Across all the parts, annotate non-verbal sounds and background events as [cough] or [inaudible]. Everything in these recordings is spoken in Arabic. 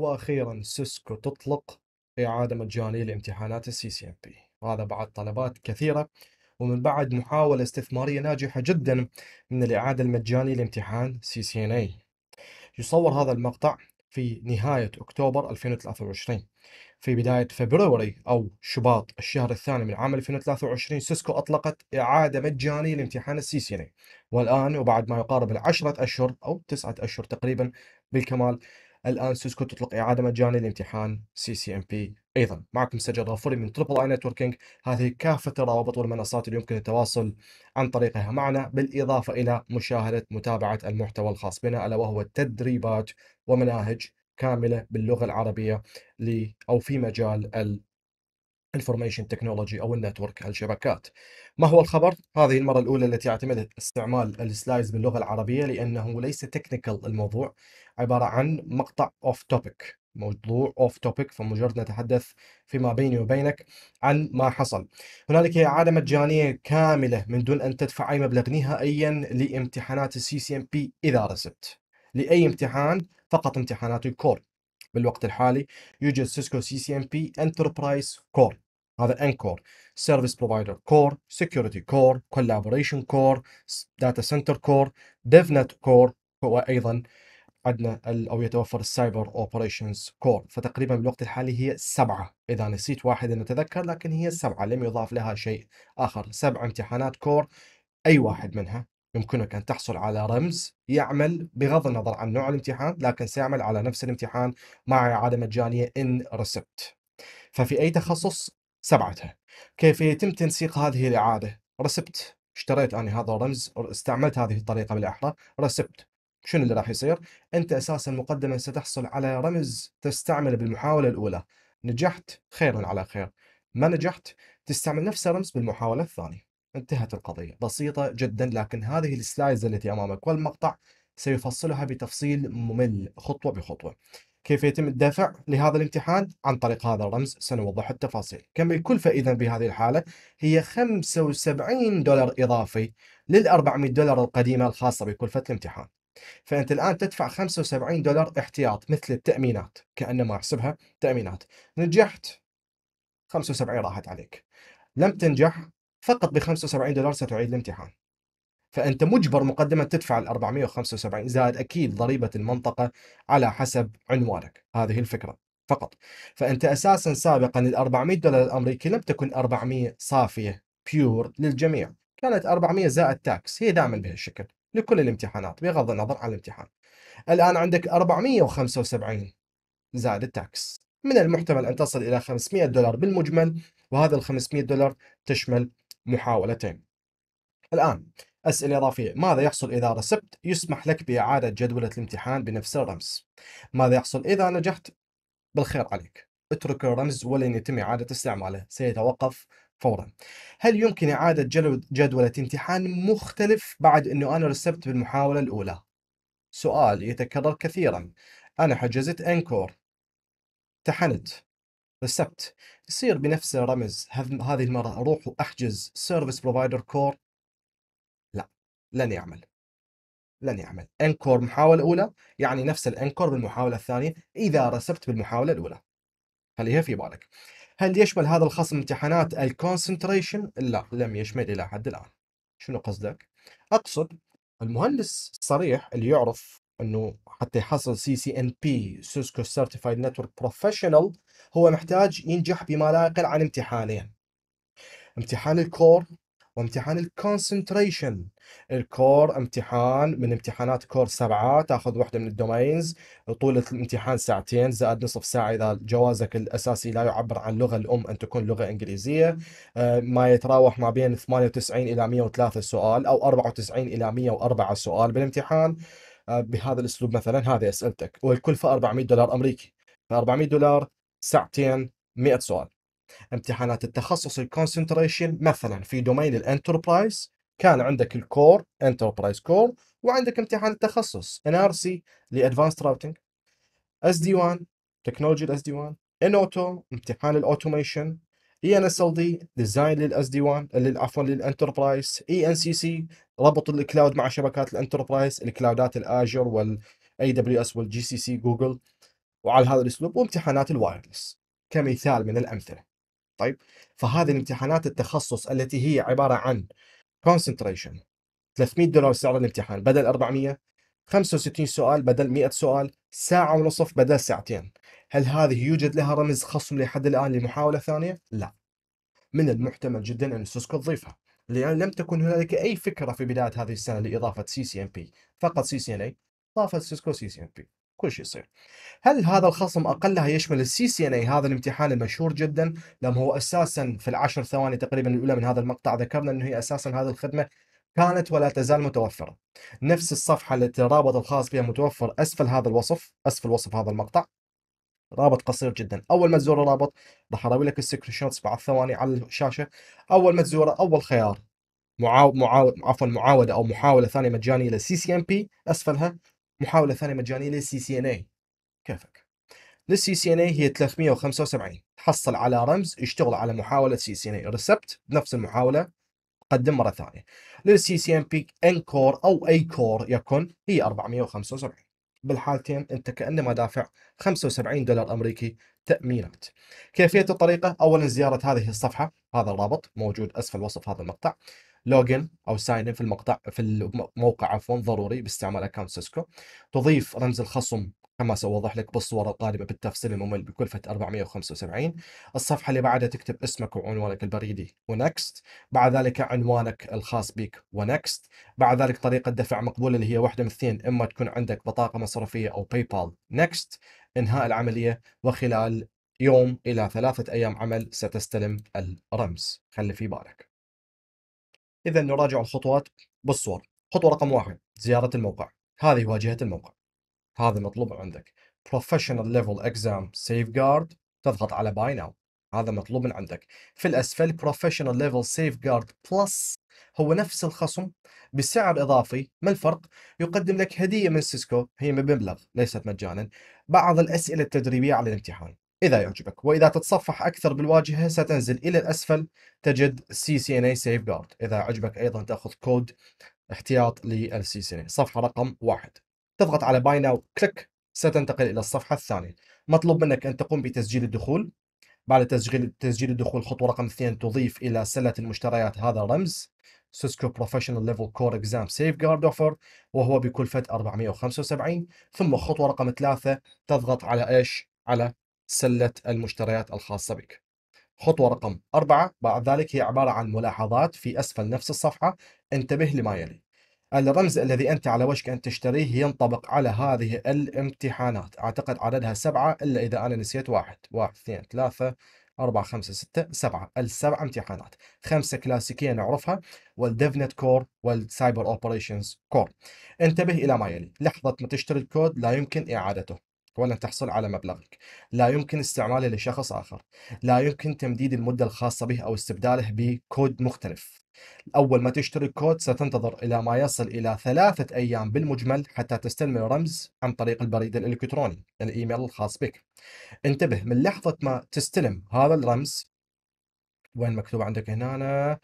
واخيرا سيسكو تطلق اعاده مجانيه لامتحانات السي سي ام بي وهذا بعد طلبات كثيره ومن بعد محاوله استثماريه ناجحه جدا من الاعاده المجانيه لامتحان سي سي ان اي يصور هذا المقطع في نهاية أكتوبر 2023 في بداية فبروري أو شباط الشهر الثاني من عام 2023 سيسكو أطلقت إعادة مجانية لامتحان السيسيني والآن وبعد ما يقارب العشرة أشهر أو تسعة أشهر تقريبا بالكمال الان سيسكو تطلق اعاده مجانيه لامتحان سي سي ام بي ايضا معكم سجاد غفوري من تربل اي نتوركينج هذه كافه الروابط والمنصات اللي يمكن التواصل عن طريقها معنا بالاضافه الى مشاهده متابعه المحتوى الخاص بنا الا وهو تدريبات ومناهج كامله باللغه العربيه ل او في مجال انفورميشن تكنولوجي او النتورك الشبكات. ما هو الخبر؟ هذه المره الاولى التي اعتمد استعمال السلايدز باللغه العربيه لانه ليس تكنيكال الموضوع عباره عن مقطع اوف توبيك موضوع اوف توبيك فمجرد نتحدث فيما بيني وبينك عن ما حصل. هنالك اعاده مجانيه كامله من دون ان تدفع اي مبلغ نهائيا لامتحانات السي سي ام بي اذا رسبت. لاي امتحان فقط امتحانات الكور بالوقت الحالي يوجد سيسكو سي سي ام بي انتربرايز كور هذا ان كور سيرفيس بروفايدر كور سكيورتي كور كولابوريشن كور داتا سنتر كور ديف نت كور وايضا عندنا او يتوفر السايبر اوبريشنز كور فتقريبا بالوقت الحالي هي سبعه اذا نسيت واحد ان اتذكر لكن هي سبعه لم يضاف لها شيء اخر سبع امتحانات كور اي واحد منها يمكنك أن تحصل على رمز يعمل بغض النظر عن نوع الامتحان لكن سيعمل على نفس الامتحان مع إعادة مجانية إن رسبت ففي أي تخصص سبعتها كيف يتم تنسيق هذه الإعادة رسبت اشتريت أنا هذا الرمز استعملت هذه الطريقة بالأحرى رسبت شنو اللي راح يصير أنت أساسا مقدما ستحصل على رمز تستعمله بالمحاولة الأولى نجحت خير على خير ما نجحت تستعمل نفس الرمز بالمحاولة الثانية انتهت القضية بسيطة جدا لكن هذه السلايز التي أمامك والمقطع سيفصلها بتفصيل ممل خطوة بخطوة كيف يتم الدفع لهذا الامتحان عن طريق هذا الرمز سنوضح التفاصيل كم الكلفة إذا بهذه الحالة هي 75 دولار إضافي لل 400 دولار القديمة الخاصة بكلفة الامتحان فأنت الآن تدفع 75 دولار احتياط مثل التأمينات كأنما أحسبها تأمينات نجحت 75 راحت عليك لم تنجح فقط ب 75 دولار ستعيد الامتحان فأنت مجبر مقدما تدفع ال 475 زائد أكيد ضريبة المنطقة على حسب عنوانك هذه الفكرة فقط فأنت أساسا سابقا ال 400 دولار الأمريكي لم تكن 400 صافية بيور للجميع كانت 400 زائد تاكس هي دائما بهالشكل لكل الامتحانات بغض النظر عن الامتحان الآن عندك 475 زائد التاكس من المحتمل أن تصل إلى 500 دولار بالمجمل وهذا ال 500 دولار تشمل محاولتين الآن أسئلة إضافية ماذا يحصل إذا رسبت يسمح لك بإعادة جدولة الامتحان بنفس الرمز ماذا يحصل إذا نجحت بالخير عليك اترك الرمز ولن يتم إعادة استعماله سيتوقف فورا هل يمكن إعادة جدولة امتحان مختلف بعد أنه أنا رسبت بالمحاولة الأولى سؤال يتكرر كثيرا أنا حجزت أنكور امتحنت ريسبت يصير بنفس الرمز هذه المرة أروح وأحجز سيرفيس بروفايدر كور لا لن يعمل لن يعمل انكور محاولة أولى يعني نفس الانكور بالمحاولة الثانية إذا رسبت بالمحاولة الأولى خليها في بالك هل يشمل هذا الخصم امتحانات الكونسنتريشن؟ لا لم يشمل إلى حد الآن شنو قصدك؟ أقصد المهندس الصريح اللي يعرف انه حتى يحصل سي سي ان بي سيسكو سيرتيفايد نتورك بروفيشنال هو محتاج ينجح بما لا يقل عن امتحانين امتحان الكور وامتحان الكونسنتريشن الكور امتحان من امتحانات كور سبعة تاخذ واحدة من الدومينز طولة الامتحان ساعتين زائد نصف ساعة إذا جوازك الأساسي لا يعبر عن لغة الأم أن تكون لغة إنجليزية آه، ما يتراوح ما بين 98 إلى 103 سؤال أو 94 إلى 104 سؤال بالامتحان آه، بهذا الاسلوب مثلا هذه اسئلتك والكلفه 400 دولار امريكي ف 400 دولار ساعتين 100 سؤال امتحانات التخصص الكونسنتريشن مثلا في دومين الانتربرايز كان عندك الكور انتربرايز كور وعندك امتحان التخصص ان ار سي لادفانسد راوتنج اس دي 1 تكنولوجي الاس دي 1 ان اوتو امتحان الاوتوميشن اي ان اس ال دي ديزاين للاس دي 1 عفوا للانتربرايز اي ان سي سي ربط الكلاود مع شبكات الانتربرايز الكلاودات الاجر والاي دبليو اس والجي سي سي جوجل وعلى هذا الاسلوب وامتحانات الوايرلس كمثال من الامثله طيب فهذه الامتحانات التخصص التي هي عباره عن كونسنتريشن 300 دولار سعر الامتحان بدل 400 65 سؤال بدل 100 سؤال ساعة ونصف بدل ساعتين هل هذه يوجد لها رمز خصم لحد الآن لمحاولة ثانية؟ لا من المحتمل جدا أن سيسكو تضيفها لأن لم تكن هنالك أي فكرة في بداية هذه السنة لإضافة سي سي إم بي فقط سي سي إن أي اضافه سيسكو سي سي إم بي كل شيء يصير هل هذا الخصم أقلها يشمل السي سي إن أي هذا الامتحان المشهور جدا لما هو أساسا في العشر ثواني تقريبا الأولى من هذا المقطع ذكرنا أنه هي أساسا هذه الخدمة كانت ولا تزال متوفرة نفس الصفحة التي الرابط الخاص بها متوفر أسفل هذا الوصف أسفل وصف هذا المقطع رابط قصير جدا اول ما تزور الرابط راح اراوي لك السكرين شوتس بعد ثواني على الشاشه اول ما تزوره اول خيار معاو معاو عفوا معاوده او محاوله ثانيه مجانيه للسي سي ام بي اسفلها محاوله ثانيه مجانيه للسي سي ان اي كيفك للسي سي ان اي هي 375 تحصل على رمز يشتغل على محاوله سي سي ان اي ريسبت بنفس المحاوله قدم مره ثانيه للسي سي ام بي ان كور او اي كور يكن هي 475 بالحالتين انت كانما دافع 75 دولار امريكي تامينات. كيفيه الطريقه؟ اولا زياره هذه الصفحه هذا الرابط موجود اسفل وصف هذا المقطع. لوجن او ساين ان في المقطع في الموقع عفوا ضروري باستعمال اكونت سيسكو تضيف رمز الخصم كما سأوضح لك بالصورة القادمة بالتفصيل الممل بكلفة 475 الصفحة اللي بعدها تكتب اسمك وعنوانك البريدي ونكست بعد ذلك عنوانك الخاص بك ونكست بعد ذلك طريقة دفع مقبولة اللي هي واحدة من اثنين إما تكون عندك بطاقة مصرفية أو باي بال نكست إنهاء العملية وخلال يوم إلى ثلاثة أيام عمل ستستلم الرمز خلي في بالك إذا نراجع الخطوات بالصور خطوة رقم واحد زيارة الموقع هذه واجهة الموقع هذا مطلوب عندك بروفيشنال ليفل اكزام سيف جارد تضغط على باي ناو هذا مطلوب من عندك في الاسفل بروفيشنال ليفل سيف جارد بلس هو نفس الخصم بسعر اضافي ما الفرق يقدم لك هديه من سيسكو هي بمبلغ ليست مجانا بعض الاسئله التدريبيه على الامتحان اذا يعجبك واذا تتصفح اكثر بالواجهه ستنزل الى الاسفل تجد سي سي ان اي سيف جارد اذا عجبك ايضا تاخذ كود احتياط للسي سي ان اي صفحه رقم واحد تضغط على باي ناو كليك ستنتقل الى الصفحه الثانيه مطلوب منك ان تقوم بتسجيل الدخول بعد تسجيل تسجيل الدخول خطوه رقم اثنين تضيف الى سله المشتريات هذا الرمز سيسكو بروفيشنال ليفل كور اكزام سيف جارد اوفر وهو بكلفه 475 ثم خطوه رقم ثلاثه تضغط على ايش؟ على سله المشتريات الخاصه بك. خطوه رقم اربعه بعد ذلك هي عباره عن ملاحظات في اسفل نفس الصفحه انتبه لما يلي. الرمز الذي أنت على وشك أن تشتريه ينطبق على هذه الامتحانات أعتقد عددها سبعة إلا إذا أنا نسيت واحد واحد اثنين ثلاثة أربعة خمسة ستة سبعة السبع امتحانات خمسة كلاسيكية نعرفها والديفنت كور والسايبر أوبريشنز كور انتبه إلى ما يلي لحظة ما تشتري الكود لا يمكن إعادته ولن تحصل على مبلغك لا يمكن استعماله لشخص آخر لا يمكن تمديد المدة الخاصة به أو استبداله بكود مختلف أول ما تشتري الكود ستنتظر إلى ما يصل إلى ثلاثة أيام بالمجمل حتى تستلم الرمز عن طريق البريد الإلكتروني الإيميل الخاص بك انتبه من لحظة ما تستلم هذا الرمز وين مكتوب عندك هنا أنا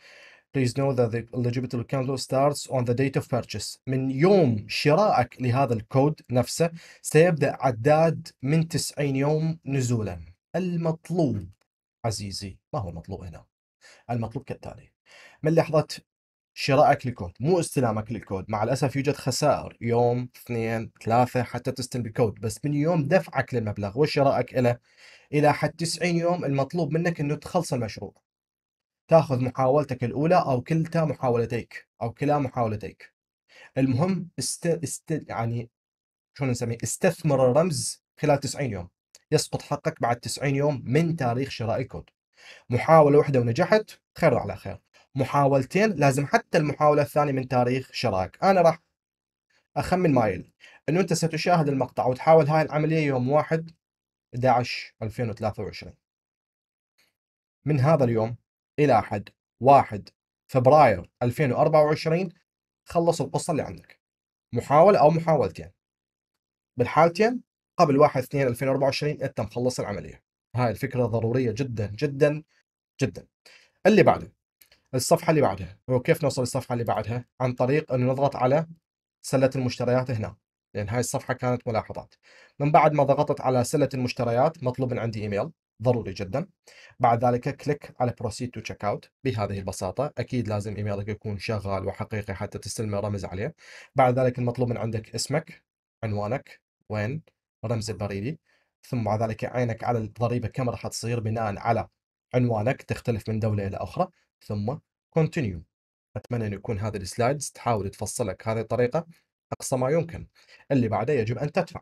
Please know that the eligibility account starts on the date of purchase. من يوم شرائك لهذا الكود نفسه سيبدأ عداد من 90 يوم نزولا. المطلوب عزيزي ما هو المطلوب هنا؟ المطلوب كالتالي من لحظة شرائك للكود مو استلامك للكود مع الأسف يوجد خسائر يوم اثنين ثلاثة حتى تستلم الكود بس من يوم دفعك للمبلغ وشرائك له إلى حد 90 يوم المطلوب منك أنه تخلص المشروع تاخذ محاولتك الأولى أو كلتا محاولتيك أو كلا محاولتيك المهم است... است... يعني شلون نسميه استثمر الرمز خلال 90 يوم يسقط حقك بعد 90 يوم من تاريخ شراء الكود محاولة واحدة ونجحت خير على خير محاولتين لازم حتى المحاولة الثانية من تاريخ شرائك أنا راح أخمن مايل أنه أنت ستشاهد المقطع وتحاول هاي العملية يوم 1 11 2023 من هذا اليوم الى حد 1 فبراير 2024 خلص القصه اللي عندك محاوله او محاولتين بالحالتين قبل 1 2 2024 انت مخلص العمليه هاي الفكره ضروريه جدا جدا جدا اللي بعده الصفحه اللي بعدها وكيف نوصل للصفحه اللي بعدها عن طريق انه نضغط على سله المشتريات هنا لان هاي الصفحه كانت ملاحظات من بعد ما ضغطت على سله المشتريات مطلوب من عندي ايميل ضروري جدا بعد ذلك كليك على بروسيد تو تشيك اوت بهذه نعم. البساطه اكيد لازم ايميلك يكون شغال وحقيقي حتى تستلم رمز عليه بعد ذلك المطلوب من عندك اسمك عنوانك وين رمز البريدي ثم بعد ذلك عينك على الضريبه كم راح تصير بناء على عنوانك تختلف من دوله الى اخرى ثم كونتينيو اتمنى ان يكون هذا السلايدز تحاول تفصلك هذه الطريقه اقصى ما يمكن اللي بعده يجب ان تدفع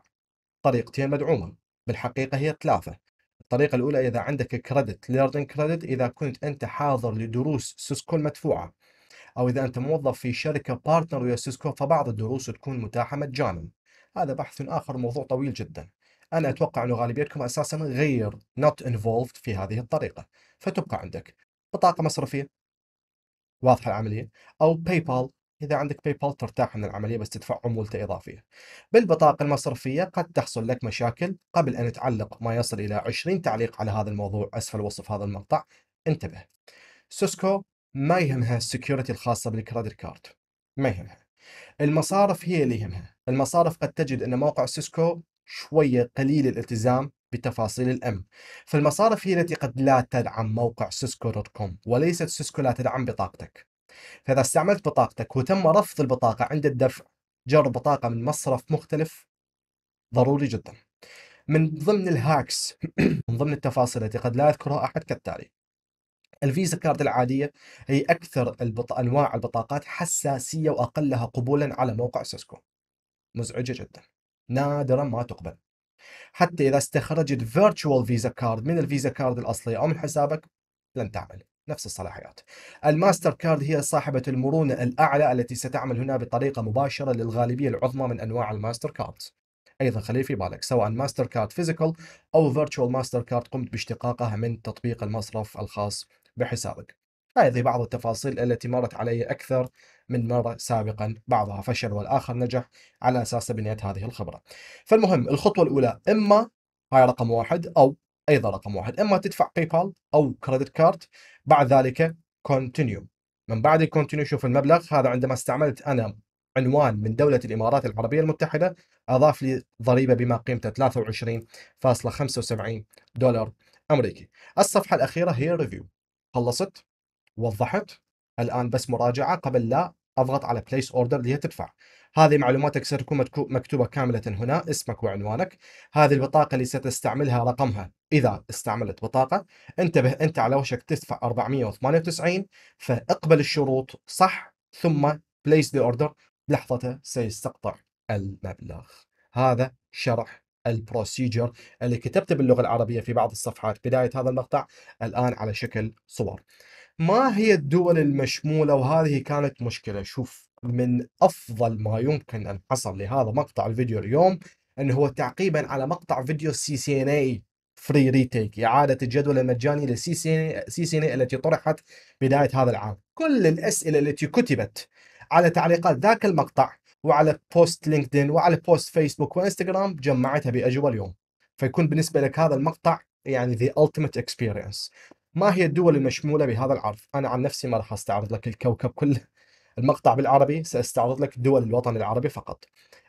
طريقتين مدعومه بالحقيقه هي ثلاثه الطريقة الأولى إذا عندك كريدت ليرنينج كريدت إذا كنت أنت حاضر لدروس سيسكو المدفوعة أو إذا أنت موظف في شركة بارتنر ويا سيسكو فبعض الدروس تكون متاحة مجانا هذا بحث آخر موضوع طويل جدا أنا أتوقع أن غالبيتكم أساسا غير not involved في هذه الطريقة فتبقى عندك بطاقة مصرفية واضحة العملية أو باي بال إذا عندك باي بال ترتاح من العملية بس تدفع عمولته إضافية. بالبطاقة المصرفية قد تحصل لك مشاكل قبل أن تعلق ما يصل إلى 20 تعليق على هذا الموضوع أسفل وصف هذا المقطع انتبه. سوسكو ما يهمها السكيورتي الخاصة بالكريدت كارد ما يهمها. المصارف هي اللي يهمها، المصارف قد تجد أن موقع سيسكو شوية قليل الالتزام بتفاصيل الأمن فالمصارف هي التي قد لا تدعم موقع سيسكو دوت كوم وليست سيسكو لا تدعم بطاقتك فإذا استعملت بطاقتك وتم رفض البطاقة عند الدفع جرب بطاقة من مصرف مختلف ضروري جدا من ضمن الهاكس [clears throat] من ضمن التفاصيل التي قد لا يذكرها أحد كالتالي الفيزا كارد العادية هي أكثر البط... أنواع البطاقات حساسية وأقلها قبولا على موقع سيسكو مزعجة جدا نادرا ما تقبل حتى إذا استخرجت فيرتشوال فيزا كارد من الفيزا كارد الأصلية أو من حسابك لن تعمل نفس الصلاحيات نعم. الماستر كارد هي صاحبة المرونة الأعلى التي ستعمل هنا بطريقة مباشرة للغالبية العظمى من أنواع الماستر كارد ايضا خليه في بالك سواء ماستر كارد فيزيكال او فيرتشوال ماستر كارد قمت باشتقاقها من تطبيق المصرف الخاص بحسابك هذه بعض التفاصيل التي مرت علي اكثر من مره سابقا بعضها فشل والاخر نجح على اساس بنية هذه الخبره فالمهم الخطوه الاولى اما هاي رقم واحد او ايضا رقم واحد اما تدفع باي بال او كريدت كارد بعد ذلك كونتينيو من بعد الكونتينيو شوف المبلغ هذا عندما استعملت انا عنوان من دولة الإمارات العربية المتحدة أضاف لي ضريبة بما قيمته 23.75 دولار أمريكي الصفحة الأخيرة هي ريفيو خلصت وضحت الآن بس مراجعة قبل لا أضغط على بليس أوردر اللي هي تدفع هذه معلوماتك ستكون مكتوبة كاملة هنا اسمك وعنوانك هذه البطاقة اللي ستستعملها رقمها إذا استعملت بطاقة انتبه أنت على وشك تدفع 498 فاقبل الشروط صح ثم بليس ذا أوردر لحظته سيستقطع المبلغ هذا شرح البروسيجر اللي كتبته باللغة العربية في بعض الصفحات بداية هذا المقطع الآن على شكل صور ما هي الدول المشمولة وهذه كانت مشكلة شوف من افضل ما يمكن ان حصل لهذا مقطع الفيديو اليوم انه هو تعقيبا على مقطع فيديو سي سي ان اي فري ريتيك اعاده الجدول المجاني لسي سي ان اي التي طرحت بدايه هذا العام كل الاسئله التي كتبت على تعليقات ذاك المقطع وعلى بوست لينكدين وعلى بوست فيسبوك وانستغرام جمعتها باجوبه اليوم فيكون بالنسبه لك هذا المقطع يعني ذا ultimate اكسبيرينس ما هي الدول المشموله بهذا العرض انا عن نفسي ما راح استعرض لك الكوكب كله المقطع بالعربي سأستعرض لك دول الوطن العربي فقط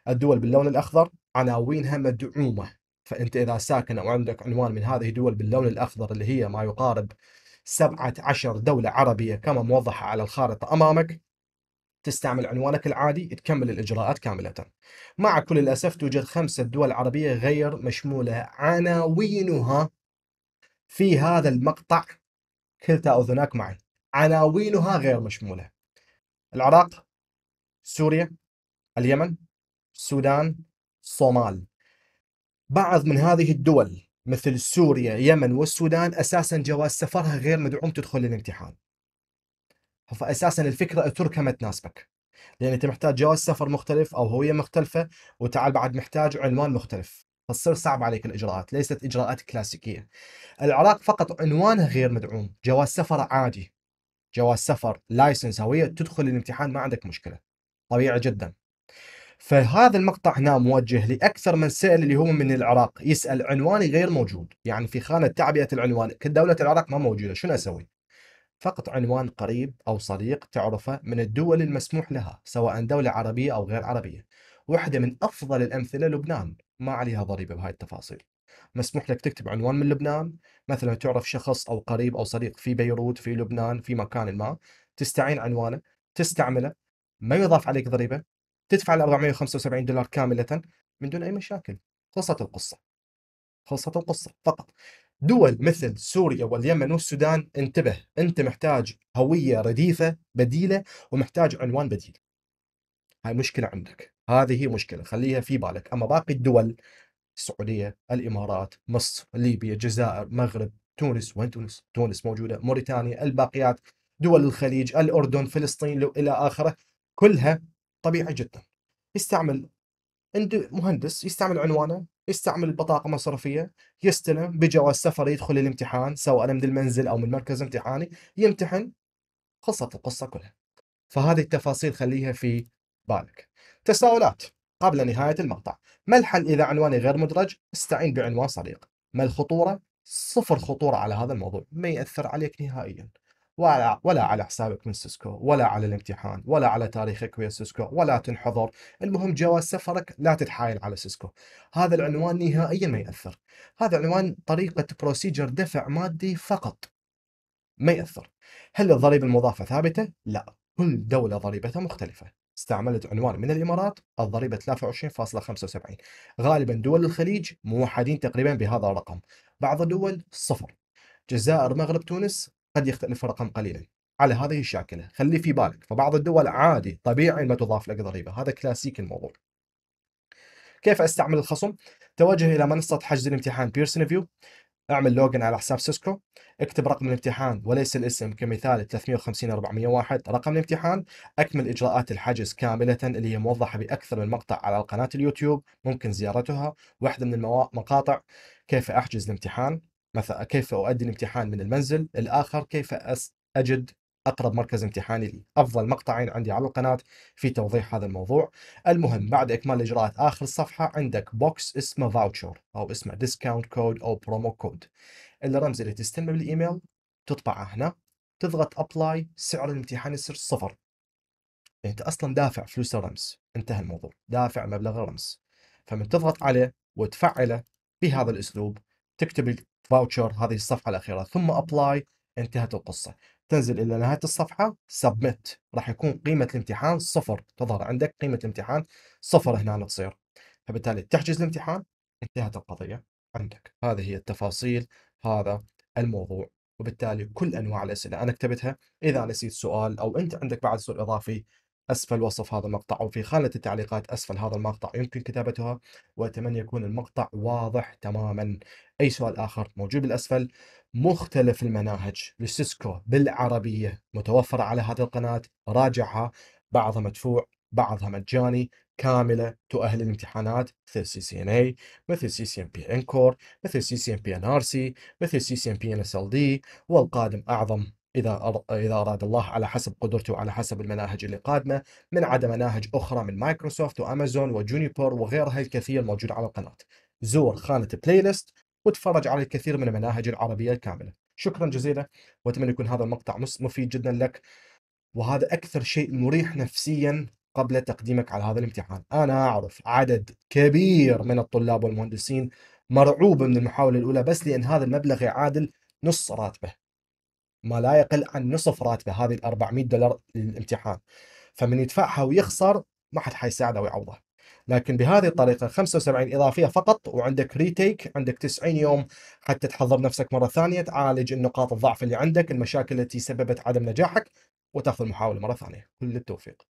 الدول باللون الأخضر عناوينها مدعومة فأنت إذا ساكن أو عندك عنوان من هذه الدول باللون الأخضر اللي هي ما يقارب 17 دولة عربية كما موضحة على الخارطة أمامك تستعمل عنوانك العادي تكمل الإجراءات كاملة مع كل الأسف توجد خمسة دول عربية غير مشمولة عناوينها في هذا المقطع كلتا أذناك معي عناوينها غير مشمولة العراق سوريا اليمن السودان الصومال بعض من هذه الدول مثل سوريا اليمن والسودان أساسا جواز سفرها غير مدعوم تدخل للامتحان فأساسا الفكرة اتركها ما تناسبك لأن أنت محتاج جواز سفر مختلف أو هوية مختلفة وتعال بعد محتاج عنوان مختلف فتصير صعب عليك الإجراءات ليست إجراءات كلاسيكية العراق فقط عنوانه غير مدعوم جواز سفر عادي جواز سفر لايسنس هويه تدخل الامتحان ما عندك مشكله طبيعي جدا فهذا المقطع هنا موجه لاكثر من سائل اللي هم من العراق يسال عنواني غير موجود يعني في خانه تعبئه العنوان دوله العراق ما موجوده شنو اسوي فقط عنوان قريب او صديق تعرفه من الدول المسموح لها سواء دوله عربيه او غير عربيه واحده من افضل الامثله لبنان ما عليها ضريبه بهاي التفاصيل مسموح لك تكتب عنوان من لبنان مثلا تعرف شخص او قريب او صديق في بيروت في لبنان في مكان ما تستعين عنوانه تستعمله ما يضاف عليك ضريبه تدفع ال 475 دولار كامله من دون اي مشاكل خلصت القصه خلصت القصه فقط دول مثل سوريا واليمن والسودان انتبه انت محتاج هويه رديفه بديله ومحتاج عنوان بديل هاي مشكله عندك هذه مشكله خليها في بالك اما باقي الدول السعوديه، الامارات، مصر، ليبيا، الجزائر، مغرب، تونس، وين تونس؟ تونس موجوده، موريتانيا، الباقيات، دول الخليج، الاردن، فلسطين الى اخره، كلها طبيعي جدا. يستعمل مهندس يستعمل عنوانه يستعمل البطاقة مصرفية يستلم بجواز سفر يدخل الامتحان سواء من المنزل أو من مركز امتحاني يمتحن خلصت القصة كلها فهذه التفاصيل خليها في بالك تساؤلات قبل نهاية المقطع ما الحل إذا عنواني غير مدرج استعين بعنوان صديق ما الخطورة صفر خطورة على هذا الموضوع ما يأثر عليك نهائيا ولا ولا على حسابك من سيسكو ولا على الامتحان ولا على تاريخك ويا سيسكو ولا تنحضر المهم جواز سفرك لا تتحايل على سيسكو هذا العنوان نهائيا ما يأثر هذا عنوان طريقة بروسيجر دفع مادي فقط ما يأثر هل الضريبة المضافة ثابتة؟ لا كل دولة ضريبتها مختلفة استعملت عنوان من الامارات الضريبه 23.75 غالبا دول الخليج موحدين تقريبا بهذا الرقم بعض الدول صفر جزائر مغرب تونس قد يختلف الرقم قليلا على هذه الشاكله خلي في بالك فبعض الدول عادي طبيعي ما تضاف لك ضريبه هذا كلاسيك الموضوع كيف استعمل الخصم توجه الى منصه حجز الامتحان بيرسون فيو اعمل لوجن على حساب سيسكو اكتب رقم الامتحان وليس الاسم كمثال 350 401 رقم الامتحان اكمل اجراءات الحجز كامله اللي هي موضحه باكثر من مقطع على قناه اليوتيوب ممكن زيارتها واحده من المقاطع كيف احجز الامتحان مثلا كيف اؤدي الامتحان من المنزل الاخر كيف اجد اقرب مركز امتحاني افضل مقطعين عندي على القناه في توضيح هذا الموضوع المهم بعد اكمال الاجراءات اخر الصفحه عندك بوكس اسمه فاوتشر او اسمه ديسكاونت كود او برومو كود الرمز اللي تستلمه بالايميل تطبعه هنا تضغط ابلاي سعر الامتحان يصير صفر يعني انت اصلا دافع فلوس الرمز انتهى الموضوع دافع مبلغ الرمز فمن تضغط عليه وتفعله بهذا الاسلوب تكتب الفاوتشر هذه الصفحه الاخيره ثم ابلاي انتهت القصة تنزل إلى نهاية الصفحة سبميت راح يكون قيمة الامتحان صفر تظهر عندك قيمة الامتحان صفر هنا تصير فبالتالي تحجز الامتحان انتهت القضية عندك هذه هي التفاصيل هذا الموضوع وبالتالي كل أنواع الأسئلة أنا كتبتها إذا نسيت سؤال أو أنت عندك بعد سؤال إضافي أسفل وصف هذا المقطع أو في خانة التعليقات أسفل هذا المقطع يمكن كتابتها وأتمنى يكون المقطع واضح تماما أي سؤال آخر موجود بالأسفل مختلف المناهج لسيسكو بالعربية متوفرة على هذه القناة راجعها بعضها مدفوع بعضها مجاني كاملة تؤهل الامتحانات مثل سي سي ان اي مثل سي سي ام بي انكور مثل سي سي ام بي ان ار سي مثل سي سي ام بي ان اس ال دي والقادم اعظم إذا إذا أراد الله على حسب قدرته وعلى حسب المناهج اللي قادمة من عدم مناهج أخرى من مايكروسوفت وأمازون وجونيبر وغيرها الكثير موجود على القناة زور خانة بلاي ليست وتفرج على الكثير من المناهج العربية الكاملة شكرا جزيلا وأتمنى يكون هذا المقطع مفيد جدا لك وهذا أكثر شيء مريح نفسيا قبل تقديمك على هذا الامتحان أنا أعرف عدد كبير من الطلاب والمهندسين مرعوب من المحاولة الأولى بس لأن هذا المبلغ يعادل نص راتبه ما لا يقل عن نصف راتبه هذه ال 400 دولار للامتحان فمن يدفعها ويخسر ما حد حيساعده ويعوضه لكن بهذه الطريقة 75 إضافية فقط وعندك ريتيك عندك 90 يوم حتى تحضر نفسك مرة ثانية تعالج النقاط الضعف اللي عندك المشاكل التي سببت عدم نجاحك وتاخذ المحاولة مرة ثانية كل التوفيق